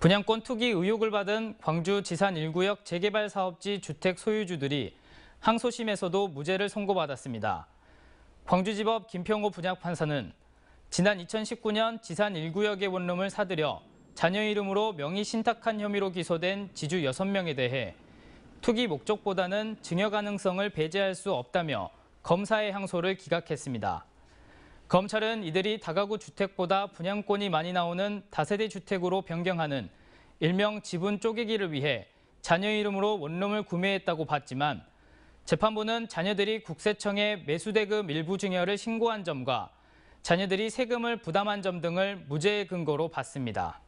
분양권 투기 의혹을 받은 광주 지산 1구역 재개발 사업지 주택 소유주들이 항소심에서도 무죄를 선고받았습니다. 광주지법 김평호 분양판사는 지난 2019년 지산 1구역의 원룸을 사들여 자녀 이름으로 명의 신탁한 혐의로 기소된 지주 6명에 대해 투기 목적보다는 증여 가능성을 배제할 수 없다며 검사의 항소를 기각했습니다. 검찰은 이들이 다가구 주택보다 분양권이 많이 나오는 다세대 주택으로 변경하는 일명 지분 쪼개기를 위해 자녀 이름으로 원룸을 구매했다고 봤지만 재판부는 자녀들이 국세청에 매수대금 일부 증여를 신고한 점과 자녀들이 세금을 부담한 점 등을 무죄의 근거로 봤습니다.